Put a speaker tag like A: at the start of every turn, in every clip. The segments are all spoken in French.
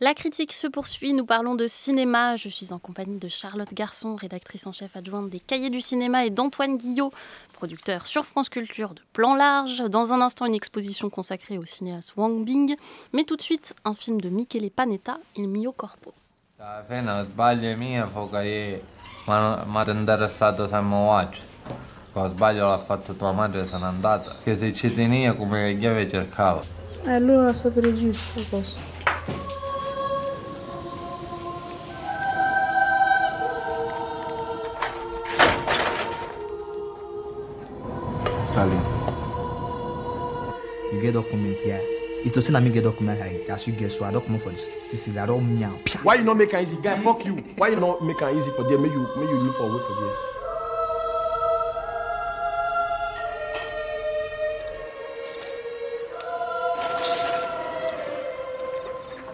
A: La critique se poursuit, nous parlons de cinéma. Je suis en compagnie de Charlotte Garçon, rédactrice en chef adjointe des Cahiers du cinéma, et d'Antoine Guillot, producteur sur France Culture de Plan Large. Dans un instant, une exposition consacrée au cinéaste Wang Bing. Mais tout de suite, un film de Michele Panetta, Il mio corpo.
B: get document here. If to say na me get document here, as you get so I don't come for the eu I don't meow.
C: Why you not make eu easy guy?
B: Fuck you. Why you not make an easy for eu May you may you look for way for there.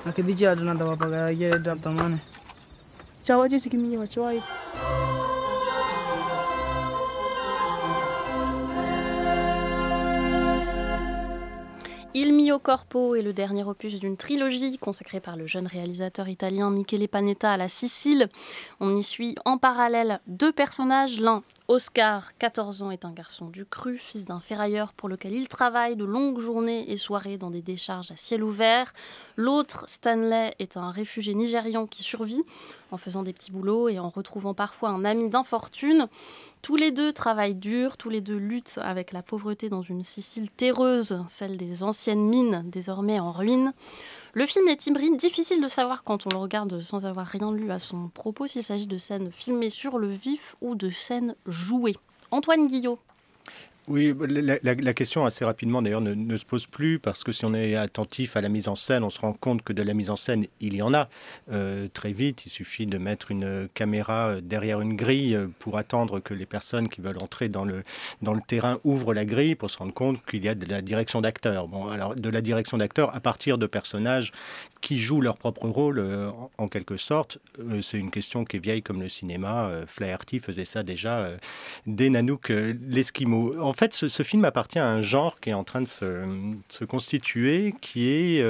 B: akidhiji adunadawapagaragiredaptamane
A: eu Corpo est le dernier opus d'une trilogie consacrée par le jeune réalisateur italien Michele Panetta à la Sicile. On y suit en parallèle deux personnages, l'un Oscar, 14 ans, est un garçon du cru, fils d'un ferrailleur pour lequel il travaille de longues journées et soirées dans des décharges à ciel ouvert. L'autre, Stanley, est un réfugié nigérian qui survit en faisant des petits boulots et en retrouvant parfois un ami d'infortune. Tous les deux travaillent dur, tous les deux luttent avec la pauvreté dans une Sicile terreuse, celle des anciennes mines désormais en ruine. Le film est hybride, difficile de savoir quand on le regarde sans avoir rien lu à son propos s'il s'agit de scènes filmées sur le vif ou de scènes jouées. Antoine Guillot.
B: Oui, la, question assez rapidement d'ailleurs ne, se pose plus parce que si on est attentif à la mise en scène, on se rend compte que de la mise en scène, il y en a euh, très vite. Il suffit de mettre une caméra euh, derrière une grille euh, pour attendre que les personnes qui veulent entrer dans le, dans le terrain ouvrent la grille pour se rendre compte qu'il y a de la direction d'acteur. Bon, alors de la direction d'acteur à partir de personnages qui jouent leur propre rôle euh, en quelque sorte. Euh, c'est une question qui est vieille comme le cinéma. Euh, Flaherty faisait ça déjà dès Nanook l'Eskimo. En fait, ce, film appartient à un genre qui est en train de se, constituer, qui est.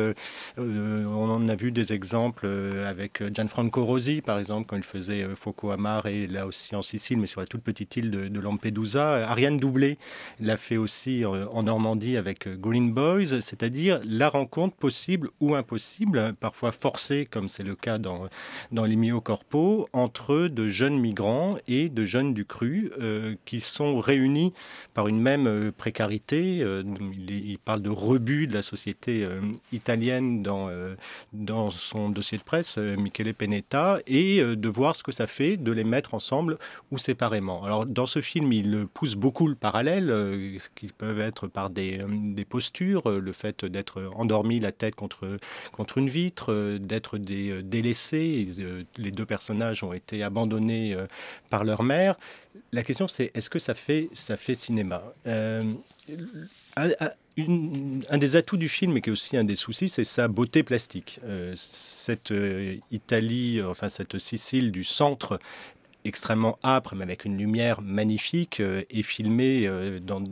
B: on en a vu des exemples avec Gianfranco Rosi, par exemple, quand il faisait Foucault-Amar et là aussi en Sicile, mais sur la toute petite île de, de Lampedusa. Ariane Doublé l'a fait aussi en Normandie avec Green Boys, c'est-à-dire la rencontre possible ou impossible euh, parfois forcé, comme c'est le cas dans, dans les myocorpos, entre de jeunes migrants et de jeunes du cru euh, qui sont réunis par une même euh, précarité. il, parle de rebut de la société italienne dans, dans son dossier de presse, Michele Penetta, et de voir ce que ça fait de les mettre ensemble ou séparément. Alors dans ce film, il pousse beaucoup le parallèle, ce qui peuvent être par des, des postures, le fait d'être endormi la tête contre, contre une vitre, euh, d'être des euh, délaissés. Euh, les deux personnages ont été abandonnés par leur mère. La question, c'est est-ce que ça fait, ça fait cinéma un des atouts du film, et qui est aussi un des soucis, c'est sa beauté plastique. cette Italie, enfin cette Sicile du centre extrêmement âpre, mais avec une lumière magnifique, euh, et filmé euh, dans,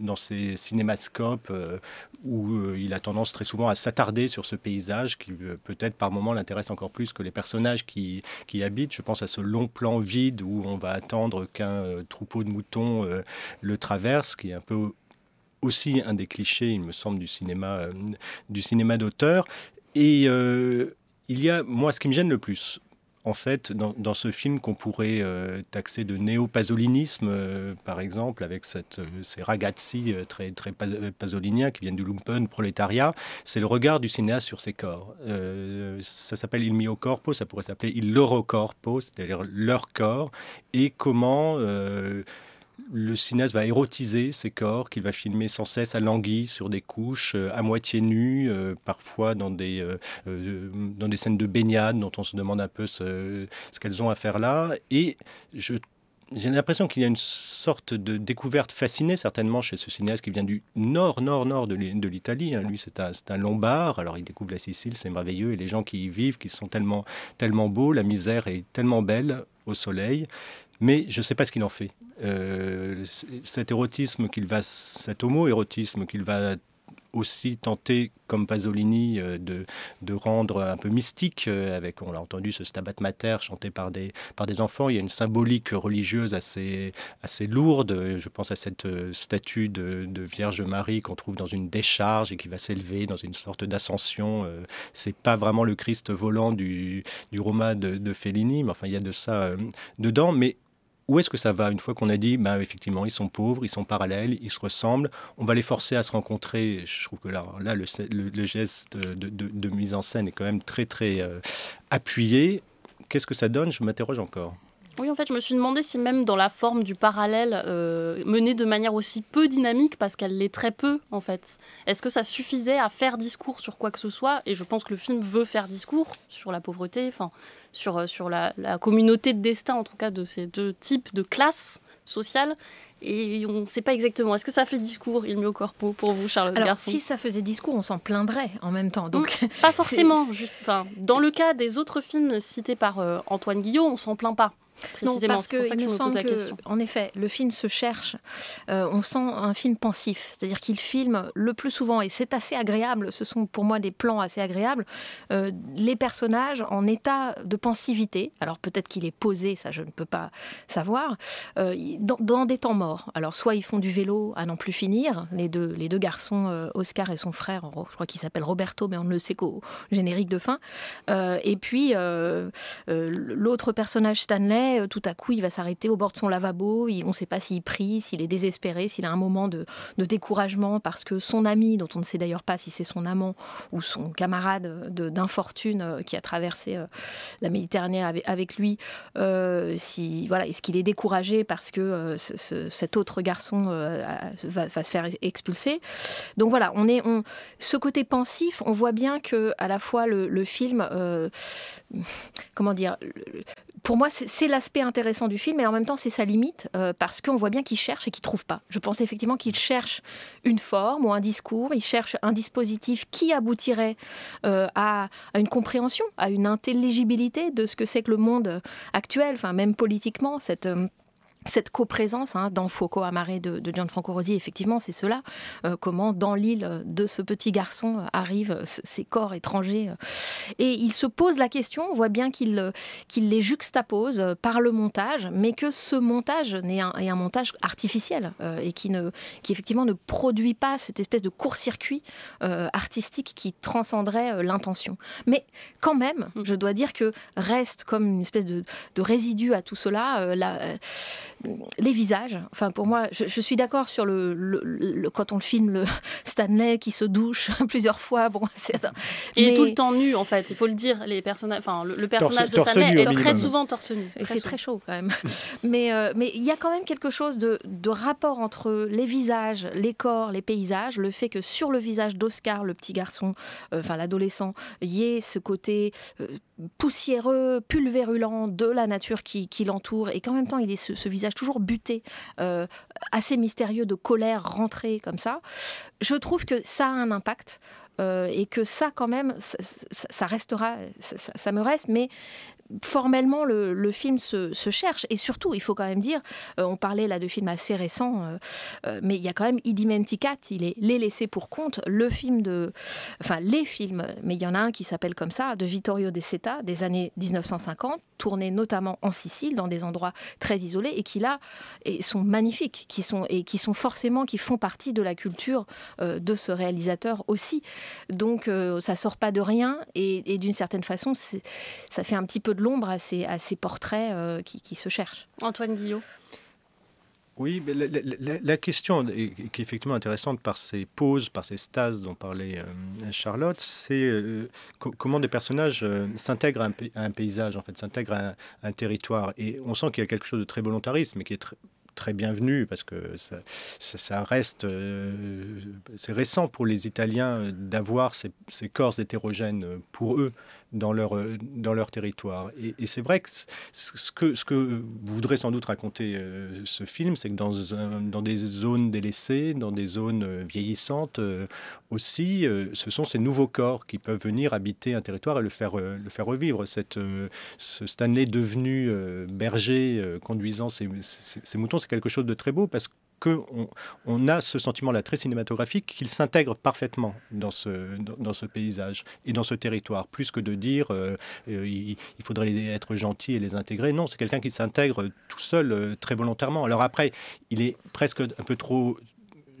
B: dans ses cinémascopes euh, où il a tendance très souvent à s'attarder sur ce paysage qui peut-être par moments l'intéresse encore plus que les personnages qui, qui y habitent. Je pense à ce long plan vide où on va attendre qu'un troupeau de moutons le traverse, qui est un peu aussi un des clichés, il me semble, du cinéma, du cinéma d'auteur. Et il y a, moi, ce qui me gêne le plus en fait, dans, ce film qu'on pourrait euh, taxer de néo-pasolinisme, euh, par exemple, avec cette, euh, ces ragazzi très, très pasoliniens qui viennent du lumpen, prolétariat, c'est le regard du cinéaste sur ses corps. ça s'appelle il mio corpo, ça pourrait s'appeler il loro corpo, c'est-à-dire leur corps, et comment le cinéaste va érotiser ses corps qu'il va filmer sans cesse à l'anguille sur des couches euh, à moitié nues, euh, parfois dans des, euh, dans des scènes de baignade dont on se demande un peu ce, qu'elles ont à faire là. Et je j'ai l'impression qu'il y a une sorte de découverte fascinée, certainement, chez ce cinéaste qui vient du nord, nord, nord de l'Italie. Hein. Lui, c'est un, lombard. Alors, il découvre la Sicile, c'est merveilleux. Et les gens qui y vivent, qui sont tellement, tellement beaux, la misère est tellement belle au soleil mais je ne sais pas ce qu'il en fait. Euh, cet érotisme qu'il va, cet homo-érotisme qu'il va aussi tenter, comme Pasolini, euh, de, de rendre un peu mystique, euh, avec, on l'a entendu, ce Stabat Mater chanté par des, par des enfants. Il y a une symbolique religieuse assez, assez lourde. Je pense à cette statue de, Vierge Marie qu'on trouve dans une décharge et qui va s'élever dans une sorte d'ascension. C'est pas vraiment le Christ volant du, du de, Fellini, mais enfin, il y a de ça dedans. Mais où est-ce que ça va une fois qu'on a dit, bah, effectivement, ils sont pauvres, ils sont parallèles, ils se ressemblent, on va les forcer à se rencontrer Je trouve que là, là le, geste de, mise en scène est quand même très, très euh, appuyé. Qu'est-ce que ça donne Je m'interroge encore.
A: Oui, en fait, je me suis demandé si même dans la forme du parallèle euh, menée de manière aussi peu dynamique, parce qu'elle l'est très peu, en fait, est-ce que ça suffisait à faire discours sur quoi que ce soit Et je pense que le film veut faire discours sur la pauvreté, enfin, sur, euh, sur la, la, communauté de destin, en tout cas, de ces deux types de classes sociales. Et on ne sait pas exactement. Est-ce que ça fait discours, il au corpo, pour vous, Charlotte Alors, si ça
C: faisait discours, on s'en plaindrait en même temps. Donc, mm. pas forcément. Juste,
A: dans le cas des autres films cités par euh,
C: Antoine Guillot, on s'en plaint pas non, parce que, ça que je me, la question. en effet, le film se cherche. Euh, on sent un film pensif, c'est-à-dire qu'il filme le plus souvent, et c'est assez agréable. Ce sont pour moi des plans assez agréables. Euh, les personnages en état de pensivité. Alors peut-être qu'il est posé, ça je ne peux pas savoir. Euh, dans, dans, des temps morts. Alors soit ils font du vélo à n'en plus finir. Les deux, les deux garçons, Oscar et son frère, je crois qu'il s'appelle Roberto, mais on ne le sait qu'au générique de fin. et puis l'autre personnage Stanley euh, tout à coup, il va s'arrêter au bord de son lavabo. on ne sait pas s'il prie, s'il est désespéré, s'il a un moment de, découragement parce que son ami, dont on ne sait d'ailleurs pas si c'est son amant ou son camarade euh, d'infortune euh, qui a traversé la Méditerranée avec, lui, si, voilà, est-ce qu'il est découragé parce que cet autre garçon va, se faire expulser Donc voilà, on est, on, ce côté pensif, on voit bien que à la fois le film, comment dire, pour moi, c'est la aspect intéressant du film, et en même temps, c'est sa limite, euh, parce qu'on voit bien qu'il cherche et qu'il ne trouve pas. Je pense effectivement qu'il cherche une forme ou un discours, il cherche un dispositif qui aboutirait euh, à, à, une compréhension, à une intelligibilité de ce que c'est que le monde actuel, enfin, même politiquement, cette euh, cette coprésence hein, dans Foucault à de, de Gianfranco Rosi, effectivement, c'est cela. Euh, comment dans l'île de ce petit garçon arrivent ces corps étrangers. Et il se pose la question, on voit bien qu'il les juxtapose par le montage, mais que ce montage n'est un, est un montage artificiel euh, et qui, ne, qui effectivement ne produit pas cette espèce de court-circuit euh, artistique qui transcenderait l'intention. Mais quand même, mm. je dois dire que reste comme une espèce de, résidu à tout cela. la, les visages. Enfin, pour moi, je, suis d'accord sur le, quand on le filme le Stanley qui se douche plusieurs fois. Bon, il est tout le temps nu en fait. Il faut le dire, les personnages, enfin, le, personnage de Stanley est très souvent torse nu. Il très fait très chaud quand même. mais euh, mais il y a quand même quelque chose de, rapport entre les visages, les corps, les paysages, le fait que sur le visage d'Oscar, le petit garçon, euh, enfin l'adolescent, y ait ce côté euh, poussiéreux, pulvérulent de la nature qui, l'entoure et qu'en même temps il est ce, visage toujours buté, euh, assez mystérieux de colère rentrée comme ça, je trouve que ça a un impact. Euh, et que ça, quand même, ça, restera, ça, me reste, mais formellement, le, film se, cherche. Et surtout, il faut quand même dire, euh, on parlait là de films assez récents, euh, euh, mais il y a quand même Idimenticat, il est Les pour compte, le film de. Enfin, les films, mais il y en a un qui s'appelle comme ça, de Vittorio De Seta, des années 1950, tourné notamment en Sicile, dans des endroits très isolés, et qui là et sont magnifiques, qui sont, et qui sont forcément, qui font partie de la culture de ce réalisateur aussi. Donc, ça sort pas de rien, et, et d'une certaine façon, ça fait un petit peu de l'ombre à ces, portraits euh, qui, se cherchent. Antoine Guillot.
B: Oui, la, question qui est effectivement intéressante par ces poses, par ces stases dont parlait euh, Charlotte, c'est euh, comment des personnages s'intègrent à, un paysage, en fait, s'intègrent à, un territoire. Et on sent qu'il y a quelque chose de très volontariste, mais qui est très bienvenu parce que ça, reste c'est récent pour les Italiens d'avoir ces, ces, corps hétérogènes pour eux dans leur, euh, dans leur territoire. Et, c'est vrai que ce que, ce que voudrait sans doute raconter euh, ce film, c'est que dans, un, dans des zones délaissées, dans des zones euh, vieillissantes aussi, ce sont ces nouveaux corps qui peuvent venir habiter un territoire et le faire, le faire revivre. Cette, ce Stanley devenu berger, conduisant ses, ses, moutons, c'est quelque chose de très beau parce que qu'on on a ce sentiment-là très cinématographique qu'il s'intègre parfaitement dans ce, dans, ce paysage et dans ce territoire, plus que de dire euh, euh, il, faudrait être gentil et les intégrer. Non, c'est quelqu'un qui s'intègre tout seul, euh, très volontairement. Alors après, il est presque un peu trop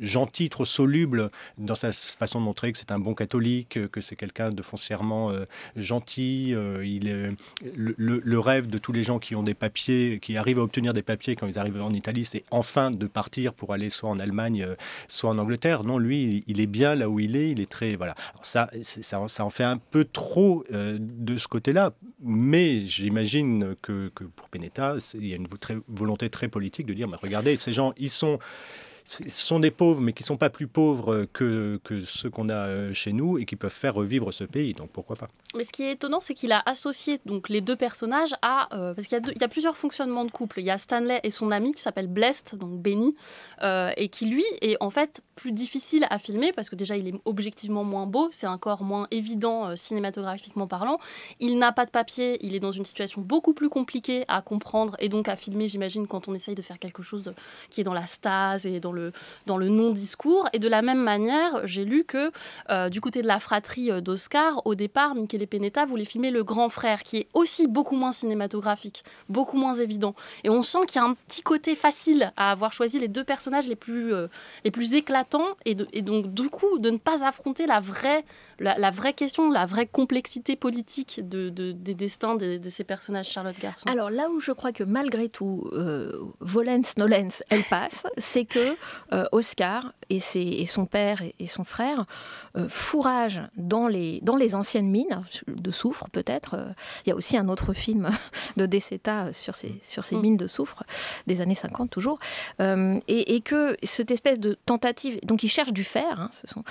B: gentil, trop soluble dans sa façon de montrer que c'est un bon catholique, que c'est quelqu'un de foncièrement euh, gentil. Euh, il est, le, rêve de tous les gens qui ont des papiers, qui arrivent à obtenir des papiers quand ils arrivent en Italie, c'est enfin de partir pour aller soit en Allemagne, euh, soit en Angleterre. Non, lui, il est bien là où il est. Il est très voilà. ça, ça, en fait un peu trop de ce côté-là. Mais j'imagine que, pour Penetta, il y a une volonté très politique de dire, mais regardez, ces gens, ils sont ce sont des pauvres, mais qui ne sont pas plus pauvres euh, que, que ceux qu'on a euh, chez nous et qui peuvent faire revivre ce pays. Donc pourquoi pas
A: Mais ce qui est étonnant, c'est qu'il a associé donc les deux personnages à euh, parce qu'il y, a y a plusieurs fonctionnements de couple. Il y a Stanley et son ami qui s'appelle Blest, donc Benny, et qui lui est en fait plus difficile à filmer parce que déjà il est objectivement moins beau, c'est un corps moins évident cinématographiquement parlant. Il n'a pas de papier, il est dans une situation beaucoup plus compliquée à comprendre et donc à filmer, j'imagine, quand on essaye de faire quelque chose qui est dans la stase et dans le dans le non-discours. Et de la même manière, j'ai lu que euh, du côté de la fratrie euh, d'Oscar, au départ, Michele Penetta voulait filmer Le Grand Frère, qui est aussi beaucoup moins cinématographique, beaucoup moins évident. Et on sent qu'il y a un petit côté facile à avoir choisi les deux personnages les plus, euh, les plus éclatants, et, et, donc du coup, de ne pas affronter la vraie, la, vraie question, la vraie complexité politique de, des destins de, ces personnages, Charlotte Garçon.
C: Alors là où je crois que malgré tout, Volens, Nolens, elle passe, c'est que euh, Oscar et, son père et, son frère euh, fourragent dans les, dans les anciennes mines de soufre, peut-être. Euh, il y a aussi un autre film de Deseta sur ces, sur ces mm. mines de soufre, des années 50 toujours. Et, que cette espèce de tentative, donc ils cherchent du fer, hein, ce sont,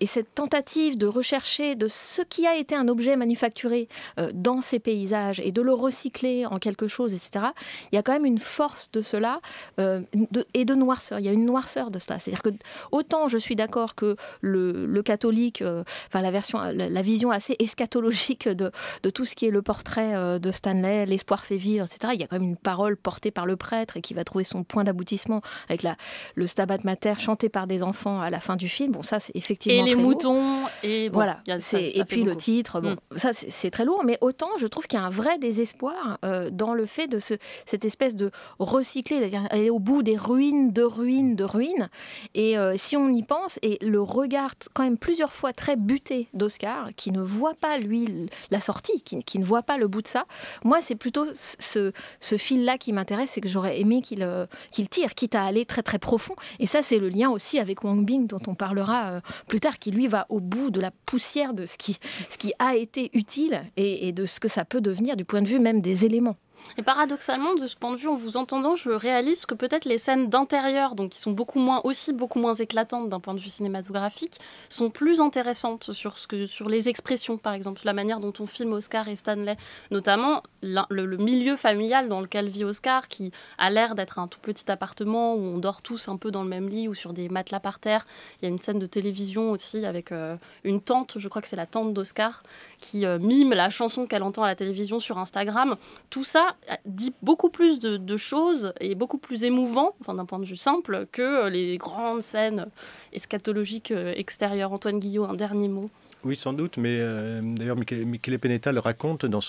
C: et cette tentative de rechercher de ce qui a été un objet manufacturé dans ces paysages et de le recycler en quelque chose, etc., il y a quand même une force de cela et de noirceur y a une noirceur de cela. C'est-à-dire que autant je suis d'accord que le, catholique, euh, enfin la version, la, vision assez eschatologique de, de tout ce qui est le portrait euh, de Stanley, l'espoir fait vivre, etc. Il y a quand même une parole portée par le prêtre et qui va trouver son point d'aboutissement avec la, le Stabat Mater chanté par des enfants à la fin du film. Bon, ça c'est effectivement. Et les moutons
A: et voilà. A, et puis le titre. Bon, mm.
C: ça c'est très lourd, mais autant je trouve qu'il y a un vrai désespoir euh, dans le fait de ce, cette espèce de recycler, aller au bout des ruines de ruines de ruines. Et euh, si on y pense, et le regard quand même plusieurs fois très buté d'Oscar, qui ne voit pas, lui, la sortie, qui, ne voit pas le bout de ça, moi, c'est plutôt ce, ce fil-là qui m'intéresse c'est que j'aurais aimé qu'il euh, qu'il tire, quitte à aller très très profond. Et ça, c'est le lien aussi avec Wang Bing, dont on parlera euh, plus tard, qui lui va au bout de la poussière de ce qui, ce qui a été utile et de ce que ça peut devenir du point de vue même des éléments. Et paradoxalement, de ce point de vue, en vous entendant, je réalise que peut-être les scènes d'intérieur, donc qui sont
A: beaucoup moins aussi beaucoup moins éclatantes d'un point de vue cinématographique, sont plus intéressantes sur ce que sur les expressions, par exemple, la manière dont on filme Oscar et Stanley, notamment le, milieu familial dans lequel vit Oscar, qui a l'air d'être un tout petit appartement où on dort tous un peu dans le même lit ou sur des matelas par terre. Il y a une scène de télévision aussi avec euh, une tante, je crois que c'est la tante d'Oscar, qui euh, mime la chanson qu'elle entend à la télévision sur Instagram. Tout ça, dit beaucoup plus de, choses et beaucoup plus émouvant, d'un point de vue simple, que les grandes scènes eschatologiques euh, extérieures. Antoine Guillot, un dernier mot. Oui,
B: sans doute, mais euh, d'ailleurs, Michele Peneta le raconte dans,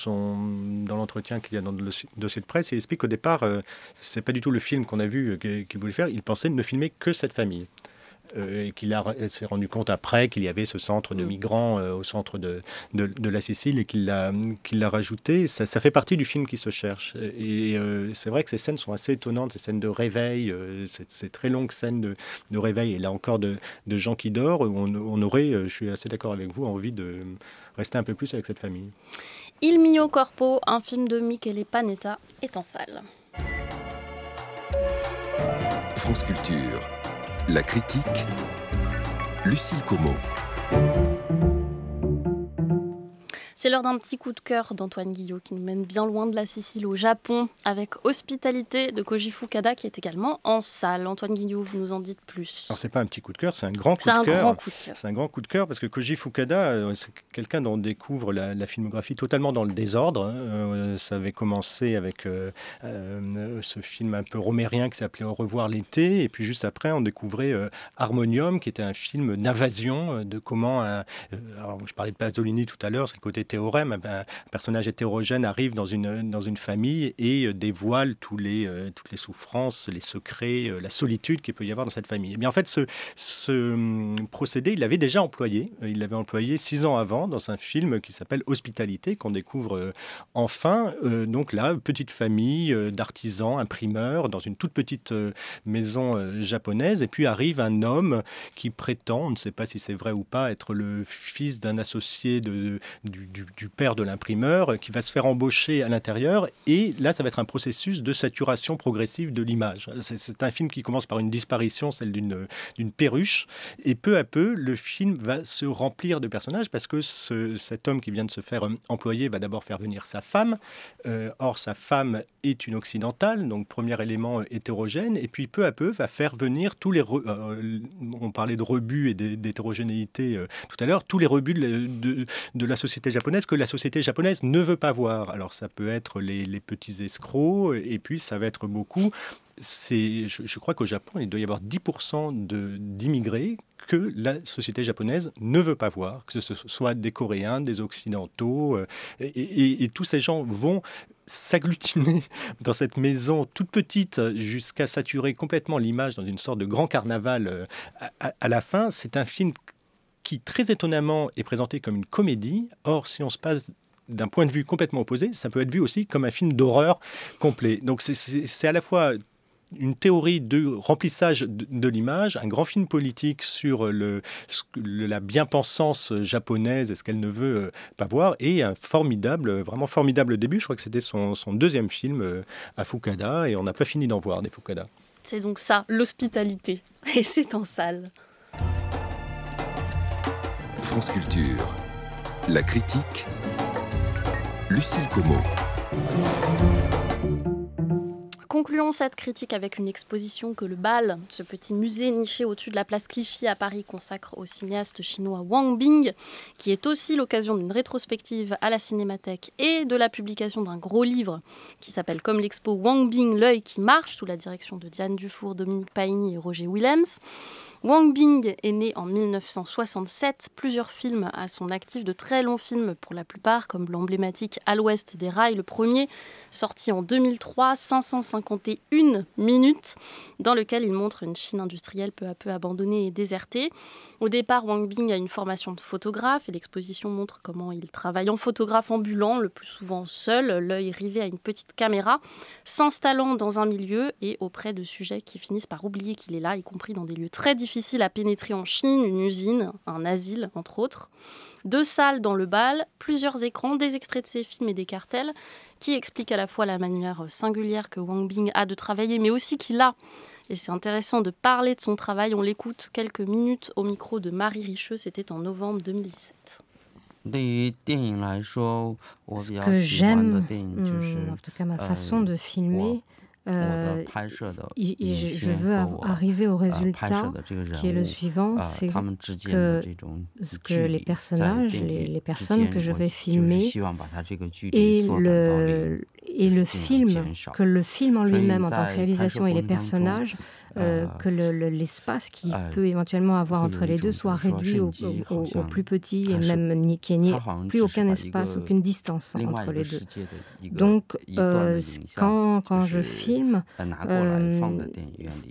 B: l'entretien qu'il y a dans le dossier de presse. Il explique qu'au départ, euh, c'est pas du tout le film qu'on a vu qu'il voulait faire. Il pensait ne filmer que cette famille. Euh, et qu'il euh, s'est rendu compte après qu'il y avait ce centre de mm. migrants euh, au centre de, de, la Sicile et qu'il l'a rajouté. Ça, fait partie du film qui se cherche. Et c'est vrai que ces scènes sont assez étonnantes, ces scènes de réveil, ces, très longues scènes de, de, réveil, et là encore de, gens qui dorment, on, on aurait, je suis assez d'accord avec vous, envie de rester un peu plus avec cette famille.
A: Il mio corpo, un film de Michele Panetta, est en salle.
B: France Culture. La critique, Lucille Como.
A: C'est l'heure d'un petit coup de cœur d'Antoine Guillot qui nous mène bien loin de la Sicile au Japon avec Hospitalité de Koji Fukada qui est également en salle. Antoine Guillot, vous nous en dites plus.
B: Alors c'est pas un petit coup de cœur, c'est un grand coup de cœur. C'est un grand coup de cœur parce que Koji Fukada, euh, c'est quelqu'un dont on découvre la, filmographie totalement dans le désordre. Hein. Euh, ça avait commencé avec euh, ce film un peu romérien qui s'appelait Au revoir l'été et puis juste après on découvrait Harmonium qui était un film d'invasion de comment alors je parlais de Pasolini tout à l'heure, c'est le côté théorème. Un, personnage hétérogène arrive dans une, dans une famille et euh, dévoile tous les, euh, toutes les souffrances, les secrets, euh, la solitude qu'il peut y avoir dans cette famille. Et eh bien en fait, ce, ce hum, procédé, il l'avait déjà employé. Il l'avait employé six ans avant dans un film qui s'appelle Hospitalité, qu'on découvre enfin. donc là, petite famille d'artisans, imprimeurs, dans une toute petite maison japonaise. Et puis arrive un homme qui prétend, on ne sait pas si c'est vrai ou pas, être le fils d'un associé de, du, du, père de l'imprimeur euh, qui va se faire embaucher à l'intérieur. Et là, ça va être un processus de saturation progressive de l'image. C'est un film qui commence par une disparition, celle d'une perruche. Et peu à peu, le film va se remplir de personnages parce que cet homme qui vient de se faire euh, employer va d'abord faire venir sa femme. Euh, or, sa femme est une occidentale, donc premier élément hétérogène. Et puis peu à peu, va faire venir tous les... on parlait de rebut et d'hétérogénéité tout à l'heure, tous les rebuts de, de, de la société japonaise que la société japonaise ne veut pas voir. Alors ça peut être les, petits escrocs, et puis ça va être beaucoup c'est je, crois qu'au Japon, il doit y avoir 10% de d'immigrés que la société japonaise ne veut pas voir, que ce soit des Coréens, des Occidentaux, euh, et, tous ces gens vont s'agglutiner dans cette maison toute petite jusqu'à saturer complètement l'image dans une sorte de grand carnaval euh, à, à la fin. C'est un film qui très étonnamment est présenté comme une comédie. Or, si on se passe d'un point de vue complètement opposé, ça peut être vu aussi comme un film d'horreur complet. Donc c'est à la fois une théorie de remplissage de, l'image, un grand film politique sur le, la bien-pensance japonaise et ce qu'elle ne veut euh, pas voir, et un formidable, vraiment formidable début. Je crois que c'était son, son, deuxième film euh, à Fukada, et on n'a pas fini d'en voir des Fukada.
A: C'est donc ça, l'hospitalité,
C: et c'est en salle.
B: France Culture. La critique. Lucille Como.
A: Concluons cette critique avec une exposition que le BAL, ce petit musée niché au-dessus de la place Clichy à Paris, consacre au cinéaste chinois Wang Bing, qui est aussi l'occasion d'une rétrospective à la Cinémathèque et de la publication d'un gros livre qui s'appelle comme l'expo Wang Bing, l'œil qui marche, sous la direction de Diane Dufour, Dominique Paigny et Roger Willems. Wang Bing est né en 1967, plusieurs films à son actif, de très longs films pour la plupart, comme l'emblématique À l'ouest des rails, le premier, sorti en 2003, 551 minutes, dans lequel il montre une Chine industrielle peu à peu abandonnée et désertée. Au départ, Wang Bing a une formation de photographe et l'exposition montre comment il travaille en photographe ambulant, le plus souvent seul, l'œil rivé à une petite caméra, s'installant dans un milieu et auprès de sujets qui finissent par oublier qu'il est là, y compris dans des lieux très difficiles difficile à pénétrer en Chine, une usine, un asile, entre autres. Deux salles dans le bal, plusieurs écrans, des extraits de ses films et des cartels, qui expliquent à la fois la manière singulière que Wang Bing a de travailler, mais aussi qu'il a, et c'est intéressant de parler de son travail, on l'écoute quelques minutes au micro de Marie Richeux, c'était en novembre 2017. Ce que j'aime, hmm, en tout cas ma façon
C: euh, de filmer, je, veux arriver au résultat qui est le suivant, c'est que ce que les personnages, les personnes que je vais filmer et le, et le film, que le film en lui-même, en tant que réalisation et les personnages, euh, euh, que l'espace le, qu'il euh, peut éventuellement avoir entre les deux soit réduit au, plus petit et même qu'il n'y ait hein, plus aucun espace, aucune distance entre les deux. Donc, quand, quand, je filme,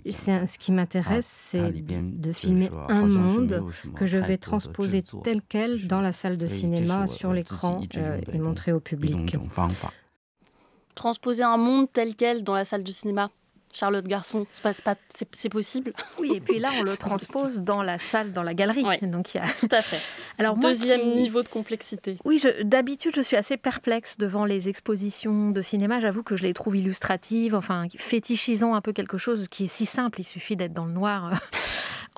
C: ce qui m'intéresse, ah, c'est de filmer un monde que je vais transposer tel quel dans la salle de cinéma, sur l'écran et ben, montrer au public transposer
A: un monde tel quel dans la salle de cinéma Charlotte Garçon, c'est possible. Oui, et
C: puis là, on le transpose dans la salle, dans la galerie. Donc il y a... Tout à fait. Alors, Deuxième niveau de complexité. Oui, d'habitude, je suis assez perplexe devant les expositions de cinéma. J'avoue que je les trouve illustratives, enfin fétichisant un peu quelque chose qui est si simple. Il suffit d'être dans le noir. Euh,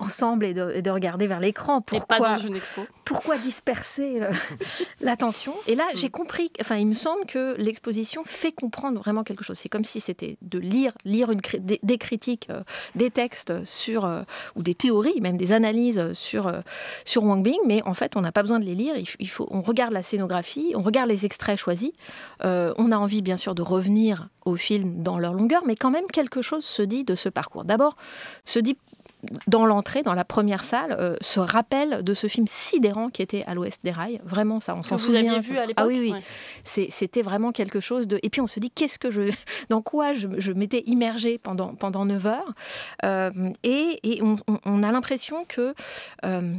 C: ensemble et de, regarder vers l'écran. Pourquoi, pas une pourquoi disperser euh, l'attention Et là, j'ai mm. compris, enfin, il me semble que l'exposition fait comprendre vraiment quelque chose. C'est comme si c'était de lire, lire une, des, des, critiques, euh, des textes sur, euh, ou des théories, même des analyses sur, sur Wang Bing, mais en fait, on n'a pas besoin de les lire. Il, faut, on regarde la scénographie, on regarde les extraits choisis. on a envie, bien sûr, de revenir au film dans leur longueur, mais quand même, quelque chose se dit de ce parcours. D'abord, se dit dans l'entrée, dans la première salle, euh, se rappelle de ce film sidérant qui était à l'ouest des rails. Vraiment, ça, on s'en souvient. Vous aviez vu à l'époque Ah oui, oui. C'était vraiment quelque chose de. Et puis on se dit, qu'est-ce que je. Dans quoi je, m'étais immergée pendant, pendant 9 heures euh, Et, et on, a l'impression que euh,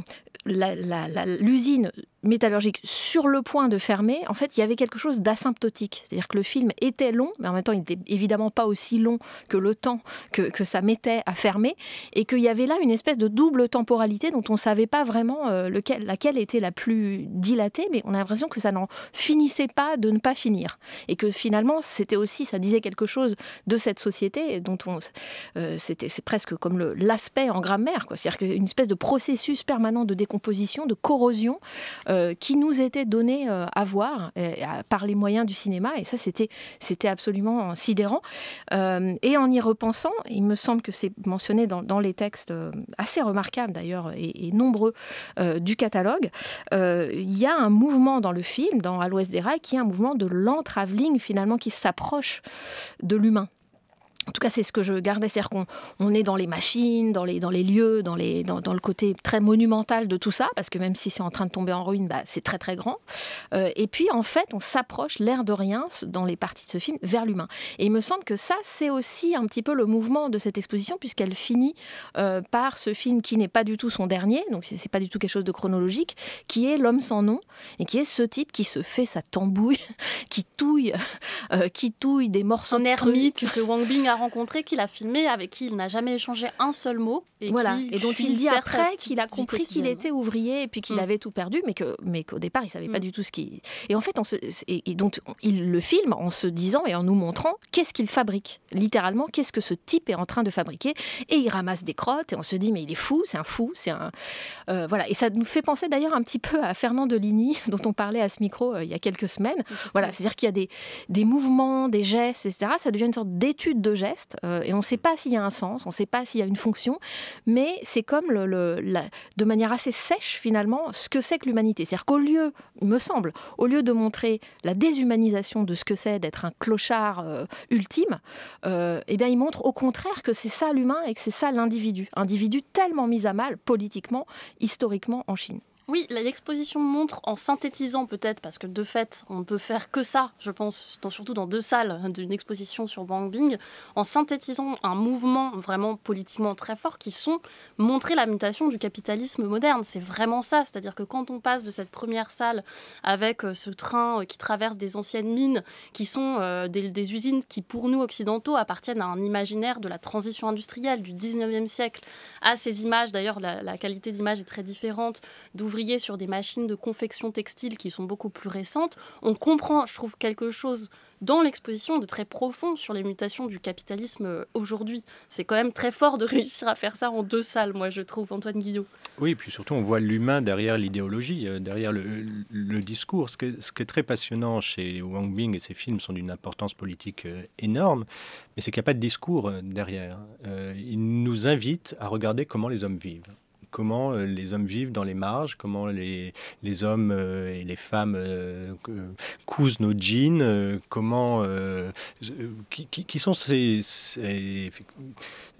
C: l'usine la, métallurgique sur le point de fermer, en fait, il y avait quelque chose d'asymptotique. C'est-à-dire que le film était long, mais en même temps, il n'était évidemment pas aussi long que le temps que, que ça mettait à fermer, et qu'il y avait là une espèce de double temporalité dont on ne savait pas vraiment euh, lequel, laquelle était la plus dilatée, mais on a l'impression que ça n'en finissait pas de ne pas finir. Et que finalement, c'était aussi, ça disait quelque chose de cette société dont on... Euh, c'est presque comme l'aspect en grammaire, C'est-à-dire qu'une espèce de processus permanent de décomposition, de corrosion, euh, qui nous était donnés euh, à voir euh, par les moyens du cinéma. Et ça, c'était, absolument sidérant. et en y repensant, il me semble que c'est mentionné dans, les textes assez remarquables d'ailleurs et, nombreux du catalogue, il y a un mouvement dans le film, dans À l'ouest des rails, qui est un mouvement de l'entraveling finalement qui s'approche de l'humain. En tout cas, c'est ce que je gardais, c'est-à-dire qu'on est dans les machines, dans les, dans les lieux, dans, les, dans, le côté très monumental de tout ça, parce que même si c'est en train de tomber en ruine, bah, c'est très très grand. Euh, et puis, en fait, on s'approche, l'air de rien, dans les parties de ce film, vers l'humain. Et il me semble que ça, c'est aussi un petit peu le mouvement de cette exposition, puisqu'elle finit euh, par ce film qui n'est pas du tout son dernier, donc c'est pas du tout quelque chose de chronologique, qui est L'homme sans nom, et qui est ce type qui se fait sa tambouille, qui touille, euh, qui touille des
A: morceaux en de que Wang Bing rencontré, qu'il a filmé, avec qui il n'a jamais échangé un seul mot. Et, voilà. et dont il dit après qu'il a compris qu'il était
C: ouvrier et puis qu'il mm. avait tout perdu, mais qu'au mais qu'au départ, il savait pas mm. du tout ce qu'il. Et en fait, on se... et, donc, il le filme en se disant et en nous montrant qu'est-ce qu'il fabrique. Littéralement, qu'est-ce que ce type est en train de fabriquer. Et il ramasse des crottes et on se dit, mais il est fou, c'est un fou, c'est un. Euh, voilà. Et ça nous fait penser d'ailleurs un petit peu à Fernand Deligny, dont on parlait à ce micro euh, il y a quelques semaines. Voilà. C'est-à-dire qu'il y a des, des mouvements, des gestes, etc. Ça devient une sorte d'étude de geste, euh, et on ne sait pas s'il y a un sens, on ne sait pas s'il y a une fonction, mais c'est comme de manière assez sèche finalement ce que c'est que l'humanité. C'est-à-dire qu'au lieu, il me semble, au lieu de montrer la déshumanisation de ce que c'est d'être un clochard euh, ultime, euh, eh bien il montre au contraire que c'est ça l'humain et que c'est ça l'individu. Individu tellement mis à mal politiquement, historiquement en Chine.
A: Oui, l'exposition montre en synthétisant peut-être, parce que de fait, on ne peut faire que ça, je pense, surtout dans deux salles hein, d'une exposition sur Bang Bing, en synthétisant un mouvement vraiment politiquement très fort qui sont montrer la mutation du capitalisme moderne. C'est vraiment ça, c'est-à-dire que quand on passe de cette première salle avec euh, ce train euh, qui traverse des anciennes mines, qui sont euh, des, usines qui, pour nous occidentaux, appartiennent à un imaginaire de la transition industrielle du 19e siècle, à ces images, d'ailleurs la, la qualité d'image est très différente, d'ouvrir sur des machines de confection textile qui sont beaucoup plus récentes, on comprend, je trouve, quelque chose dans l'exposition de très profond sur les mutations du capitalisme euh, aujourd'hui. C'est quand même très fort de réussir à faire ça en deux salles, moi je trouve, Antoine Guillot.
B: Oui, puis surtout on voit l'humain derrière l'idéologie, euh, derrière le, discours. Ce, qui est très passionnant chez Wang Bing et ses films sont d'une importance politique euh, énorme, mais c'est qu'il n'y a pas de discours derrière. il nous invite à regarder comment les hommes vivent comment euh, les hommes vivent dans les marges, comment les, les hommes euh, et les femmes euh, cousent nos jeans, comment qui, qui, sont ces, ces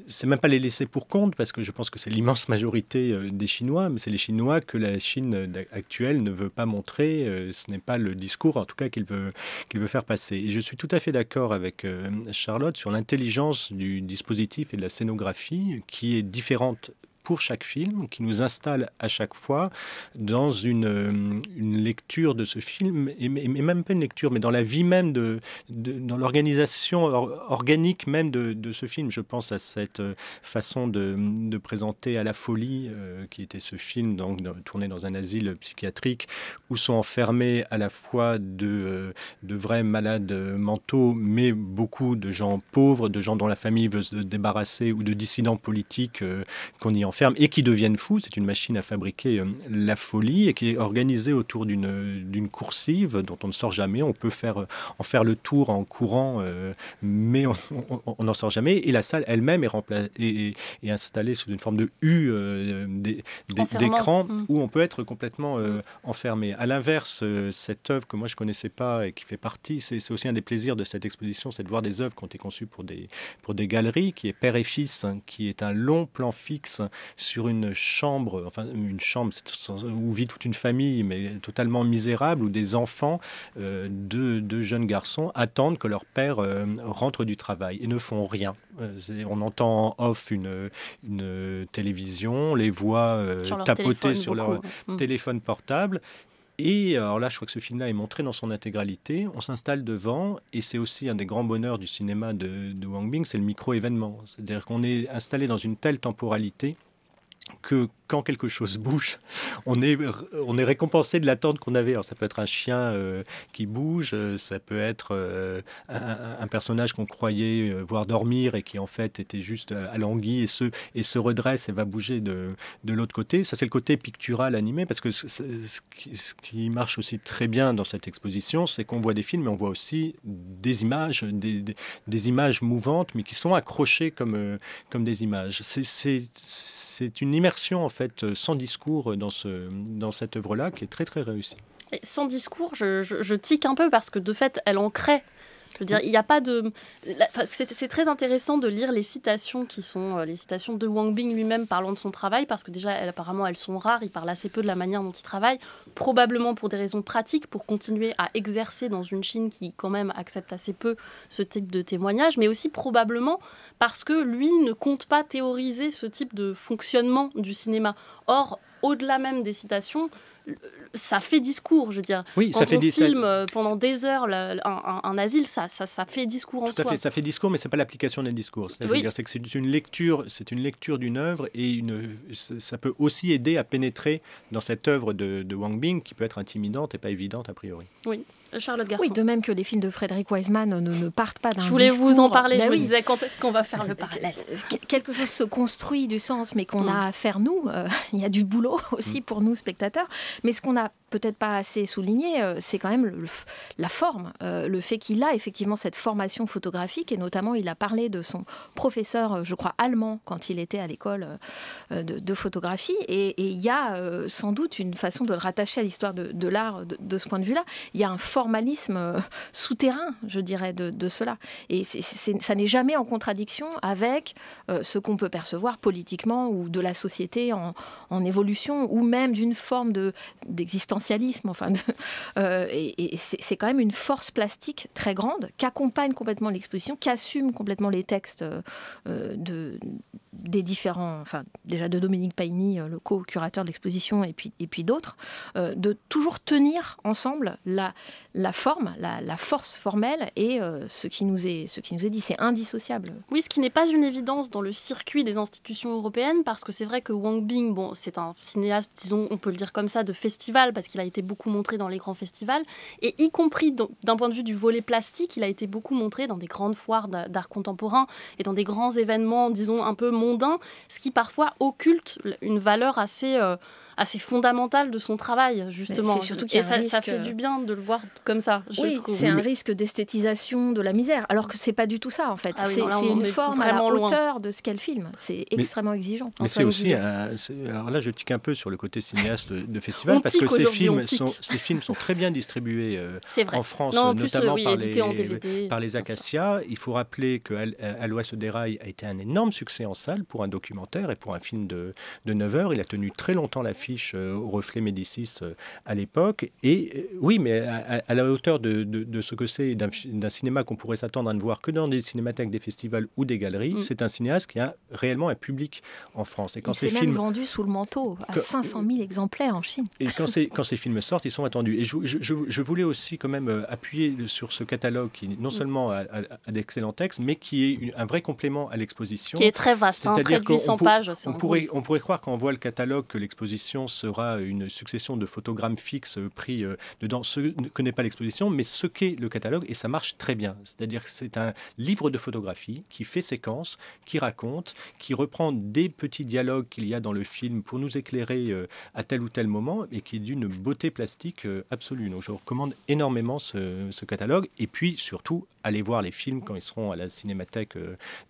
B: c'est même pas les laisser pour compte parce que je pense que c'est l'immense majorité des Chinois, mais c'est les Chinois que la Chine actuelle ne veut pas montrer. Ce n'est pas le discours, en tout cas, qu'il veut qu'il veut faire passer. Et je suis tout à fait d'accord avec Charlotte sur l'intelligence du dispositif et de la scénographie qui est différente pour chaque film, qui nous installe à chaque fois dans une, une lecture de ce film, et, même pas une lecture, mais dans la vie même, de, dans l'organisation organique même de, ce film. Je pense à cette euh, façon de, présenter à la folie, euh, qui était ce film, donc tourné dans un asile psychiatrique, où sont enfermés à la fois de, euh, de vrais malades mentaux, mais beaucoup de gens pauvres, de gens dont la famille veut se débarrasser, ou de dissidents politiques qu'on y ferme et qui deviennent fous. C'est une machine à fabriquer euh, la folie et qui est organisée autour euh, d'une coursive dont on ne sort jamais. On peut faire, euh, en faire le tour en courant, mais on n'en sort jamais. Et la salle elle-même est, et installée sous une forme de U d'écran mm. où on peut être complètement mm. enfermé. À l'inverse, cette œuvre que moi je connaissais pas et qui fait partie, c'est aussi un des plaisirs de cette exposition, c'est de voir des œuvres qui ont été conçues pour des, pour des galeries, qui est Père et Fils, hein, qui est un long plan fixe sur une chambre, enfin une chambre où vit toute une famille, mais totalement misérable, où des enfants euh, deux deux jeunes garçons attendent que leur père euh, rentre du travail et ne font rien. Euh, on entend off une, une télévision, les voix tapotées tapoter sur leur mm. téléphone portable. Et alors là, je crois que ce film-là est montré dans son intégralité. On s'installe devant, et c'est aussi un des grands bonheurs du cinéma de, de Wang Bing, c'est le micro-événement. C'est-à-dire qu'on est installé dans une telle temporalité 그 quand quelque chose bouge, on est, on est récompensé de l'attente qu'on avait. Alors, ça peut être un chien euh, qui bouge, euh, ça peut être euh, un, personnage qu'on croyait voir dormir et qui en fait était juste alangui et se, et se redresse et va bouger de, de l'autre côté. Ça, c'est le côté pictural animé parce que ce qui, marche aussi très bien dans cette exposition, c'est qu'on voit des films, mais on voit aussi des images, des, images mouvantes, mais qui sont accrochées comme, comme des images. C'est une immersion en fait euh, sans discours euh, dans, ce, dans cette œuvre-là qui est très très réussie.
A: sans discours, je, je, tique un peu parce que de fait, elle en crée je veux dire, il n'y a pas de. C'est très intéressant de lire les citations qui sont euh, les citations de Wang Bing lui-même parlant de son travail, parce que déjà, apparemment, elles sont rares. Il parle assez peu de la manière dont il travaille, probablement pour des raisons pratiques, pour continuer à exercer dans une Chine qui, quand même, accepte assez peu ce type de témoignage, mais aussi probablement parce que lui ne compte pas théoriser ce type de fonctionnement du cinéma. Or, au-delà même des citations, ça fait discours, je veux dire. Oui, Quand ça fait on filme euh, pendant des heures en un, asile, ça, ça, fait discours en Tout à Fait, ça
B: fait discours, mais c'est pas l'application d'un discours. C'est une lecture, c'est une lecture d'une œuvre et ça peut aussi aider à pénétrer dans cette œuvre de, de Wang Bing qui peut être intimidante et pas évidente a priori.
C: Oui. Euh, oui, de même que les films de Frédéric Wiseman ne, partent pas d'un Je voulais vous en parler, ben je disais
A: quand est-ce qu'on va faire le euh, parallèle
C: Quelque chose se construit du sens, mais qu'on mm. a à faire nous. Euh, il y a du boulot aussi mm. pour nous, spectateurs. Mais ce qu'on a peut-être pas assez souligné, euh, c'est quand même la forme, euh, le fait qu'il a effectivement cette formation photographique et notamment il a parlé de son professeur, euh, je crois, allemand quand il était à l'école de, photographie et il y a sans doute une façon de le rattacher à l'histoire de, l'art de, ce point de vue-là. Il y a un formalisme souterrain, je dirais, de, cela. Et ça n'est jamais en contradiction avec ce qu'on peut percevoir politiquement ou de la société en, en évolution ou même d'une forme d'existence Enfin, euh, et, c'est quand même une force plastique très grande qui accompagne complètement l'exposition, qui assume complètement les textes euh, de, des différents, enfin déjà de Dominique Paigny, euh, le co-curateur de l'exposition, et puis, et puis d'autres, de toujours tenir ensemble la, la forme, la, force formelle et ce, qui nous est, ce qui nous est dit. C'est indissociable.
A: Oui, ce qui n'est pas une évidence dans le circuit des institutions européennes, parce que c'est vrai que Wang Bing, bon, c'est un cinéaste, disons, on peut le dire comme ça, de festival, parce il a été beaucoup montré dans les grands festivals, et y compris d'un point de vue du volet plastique, il a été beaucoup montré dans des grandes foires d'art contemporain et dans des grands événements, disons, un peu mondains, ce qui parfois occulte une valeur assez... Euh, assez fondamental de son travail, justement. surtout et ça, ça, fait euh, du
C: bien de le voir comme ça, je oui, C'est un risque d'esthétisation de la misère, alors que c'est pas du tout ça, en fait. Ah c'est une forme à la hauteur de ce qu'elle filme. C'est extrêmement exigeant. Mais c'est aussi.
B: alors là, je tique un peu sur le côté cinéaste de festival, parce que ces films, sont, ces films sont très bien distribués euh, en France, notamment par, les, par les Acacias. Il faut rappeler que euh, Alois se déraille a été un énorme succès en salle pour un documentaire et pour un film de, de 9 heures. Il a tenu très longtemps la affiche euh, au reflet Médicis euh, à l'époque. Et euh, oui, mais à, la hauteur de, de, ce que c'est d'un cinéma qu'on pourrait s'attendre à ne voir que dans des cinémathèques, des festivals ou des galeries, mm. c'est un cinéaste qui a réellement un public en France. Et quand ces films... même vendu
C: sous le manteau à 500 000 exemplaires en Chine.
B: Et quand ces, quand ces films sortent, ils sont attendus. Et je, je, je, voulais aussi quand même appuyer sur ce catalogue qui non mm. seulement a, d'excellents textes, mais qui est un vrai complément à l'exposition. Qui est très vaste, hein, c'est-à-dire 800 pages. On, pourrait, on pourrait croire quand voit le catalogue que l'exposition sera une succession de photogrammes fixes euh, pris euh, dedans. Ce ne connaît pas l'exposition, mais ce qu'est le catalogue, et ça marche très bien. C'est-à-dire que c'est un livre de photographie qui fait séquence, qui raconte, qui reprend des petits dialogues qu'il y a dans le film pour nous éclairer euh, à tel ou tel moment, et qui est d'une beauté plastique absolue. Donc je recommande énormément ce, catalogue, et puis surtout, allez voir les films quand ils seront à la cinémathèque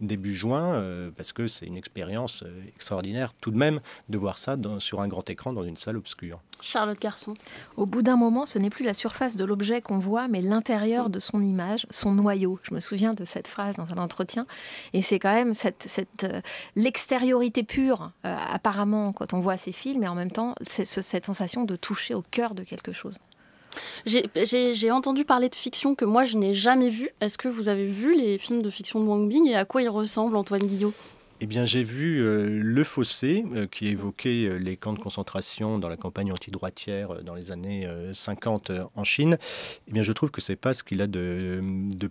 B: début juin, parce que c'est une expérience extraordinaire tout de même de voir ça sur un grand écran écran dans une salle obscure.
C: Charlotte Garçon. Au bout d'un moment, ce n'est plus la surface de l'objet qu'on voit, mais l'intérieur de son image, son noyau. Je me souviens de cette phrase dans un entretien. Et c'est quand même cette, euh, l'extériorité pure, euh, apparemment, quand on voit ces films, et en même temps, c'est, cette sensation de toucher au cœur de quelque chose. J'ai, entendu parler de fiction que moi je n'ai jamais vue. Est-ce que vous avez vu les films de
A: fiction de Wang Bing et à quoi ils ressemblent, Antoine Guillot
B: eh bien, j'ai vu euh, le fossé euh, qui évoquait euh, les camps de concentration dans la campagne antidroitière dans les années 50 en Chine. Eh bien, je trouve que ce n'est pas ce qu'il a de,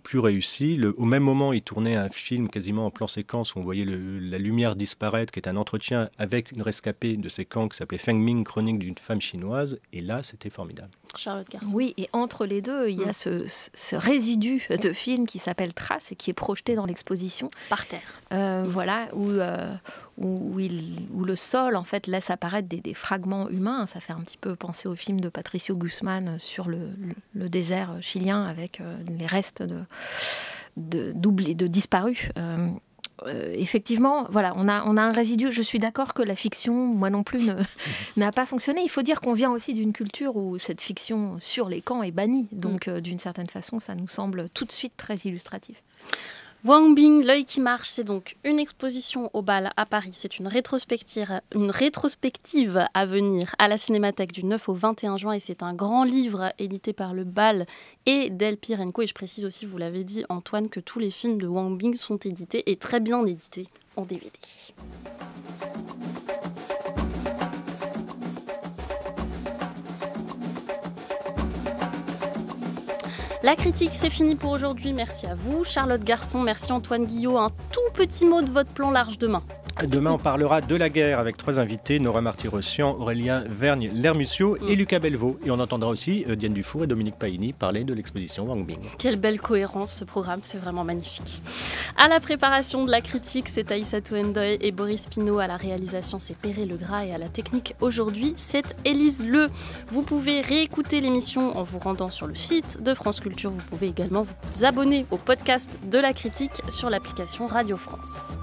B: plus réussi. au même moment, il tournait un film quasiment en plan séquence où on voyait la lumière disparaître, qui est un entretien avec une rescapée de ces camps qui s'appelait Feng Ming, chronique d'une femme chinoise. Et là, c'était formidable.
C: Charlotte Carson. Oui, et entre les deux, il y a mm. ce, résidu de film qui s'appelle Trace et qui est projeté dans l'exposition. Par terre. voilà. Euh, où, où, il, le sol en fait laisse apparaître des, fragments humains. Ça fait un petit peu penser au film de Patricio Guzman sur le, désert chilien avec euh, les restes de, de, de disparus. Euh, effectivement, voilà, on a, on a un résidu. Je suis d'accord que la fiction, moi non plus, n'a pas fonctionné. Il faut dire qu'on vient aussi d'une culture où cette fiction sur les camps est bannie. Donc, mm. d'une certaine façon, ça nous semble tout de suite très illustratif. Wang Bing, L'œil qui marche, c'est donc une exposition au bal à Paris. C'est une rétrospective,
A: une rétrospective à venir à la Cinémathèque du 9 au 21 juin et c'est un grand livre édité par le bal et Del Pirenco. Et je précise aussi, vous l'avez dit Antoine, que tous les films de Wang Bing sont édités et très bien édités en DVD. La critique, c'est fini pour aujourd'hui. Merci à vous, Charlotte Garçon. Merci Antoine Guillot. Un tout petit mot de votre plan large demain.
B: Demain, on parlera de la guerre avec trois invités, Nora Martirosian, Aurélien Vergne, Lermucio mm. et Lucas Belvaux. Et on entendra aussi euh, Diane Dufour et Dominique Paini parler de l'exposition Wang Bing.
A: Quelle belle cohérence ce programme, c'est vraiment magnifique. À la préparation de la critique, c'est Aïssa Touendoy et Boris Pinault. À la réalisation, c'est Le Legras. Et à la technique, aujourd'hui, c'est Élise Le. Vous pouvez réécouter l'émission en vous rendant sur le site de France Culture. Vous pouvez également vous abonner au podcast de la critique sur l'application Radio France.